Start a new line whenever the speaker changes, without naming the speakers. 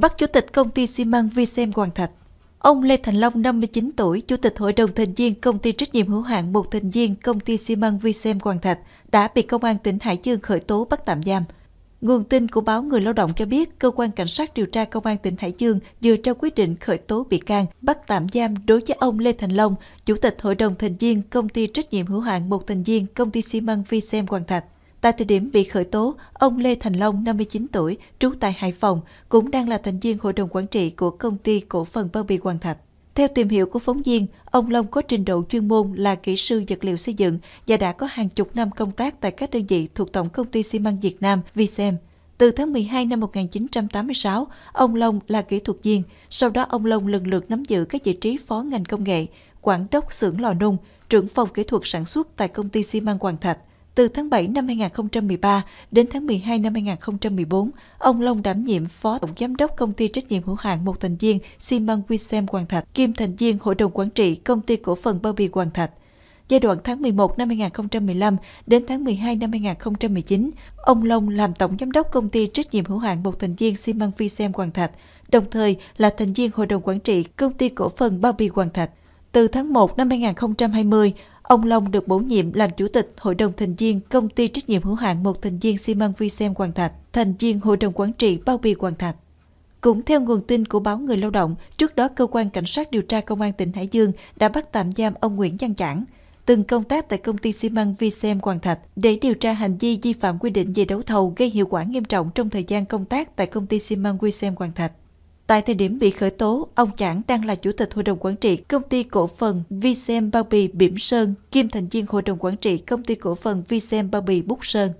bắt Chủ tịch công ty xi măng vi xem Hoàng Thạch. Ông Lê Thành Long, 59 tuổi, Chủ tịch Hội đồng Thành viên Công ty trách nhiệm hữu hạn một thành viên Công ty xi măng vi xem Hoàng Thạch đã bị Công an tỉnh Hải Dương khởi tố bắt tạm giam. Nguồn tin của báo Người Lao động cho biết, Cơ quan Cảnh sát điều tra Công an tỉnh Hải Dương vừa trao quyết định khởi tố bị can, bắt tạm giam đối với ông Lê Thành Long, Chủ tịch Hội đồng Thành viên Công ty trách nhiệm hữu hạn một thành viên Công ty xi măng vi xem Hoàng Thạch. Tại thời điểm bị khởi tố, ông Lê Thành Long, 59 tuổi, trú tại Hải Phòng, cũng đang là thành viên hội đồng quản trị của công ty cổ phần bao bì Hoàng Thạch. Theo tìm hiểu của phóng viên, ông Long có trình độ chuyên môn là kỹ sư vật liệu xây dựng và đã có hàng chục năm công tác tại các đơn vị thuộc Tổng công ty xi măng Việt Nam Vicem. Từ tháng 12 năm 1986, ông Long là kỹ thuật viên, sau đó ông Long lần lượt nắm giữ các vị trí phó ngành công nghệ, quản đốc xưởng lò nung, trưởng phòng kỹ thuật sản xuất tại công ty xi măng Hoàng Thạch. Từ tháng 7 năm 2013 đến tháng 12 năm 2014, ông Long đảm nhiệm Phó Tổng Giám đốc Công ty trách nhiệm hữu hạn một thành viên xi măng Wisem Hoàng Thạch, kiêm thành viên Hội đồng Quản trị Công ty Cổ phần Bao bì Hoàng Thạch. Giai đoạn tháng 11 năm 2015 đến tháng 12 năm 2019, ông Long làm Tổng Giám đốc Công ty trách nhiệm hữu hạn một thành viên xi măng Wisem Hoàng Thạch, đồng thời là thành viên Hội đồng Quản trị Công ty Cổ phần Bao bì Hoàng Thạch. Từ tháng 1 năm 2020, Ông Long được bổ nhiệm làm chủ tịch Hội đồng thành viên Công ty trách nhiệm hữu hạn một thành viên xi măng Vicem Hoàng Thạch, thành viên Hội đồng quản trị Bao Bì Hoàng Thạch. Cũng theo nguồn tin của báo Người Lao động, trước đó cơ quan cảnh sát điều tra công an tỉnh Hải Dương đã bắt tạm giam ông Nguyễn Văn Chẳng, từng công tác tại công ty xi măng Vicem Hoàng Thạch để điều tra hành vi vi phạm quy định về đấu thầu gây hiệu quả nghiêm trọng trong thời gian công tác tại công ty xi măng Vicem Hoàng Thạch. Tại thời điểm bị khởi tố, ông Chẳng đang là chủ tịch hội đồng quản trị công ty cổ phần ViSem Bao Bì Biểm Sơn, kiêm thành viên hội đồng quản trị công ty cổ phần ViSem Bao Bì Búc Sơn.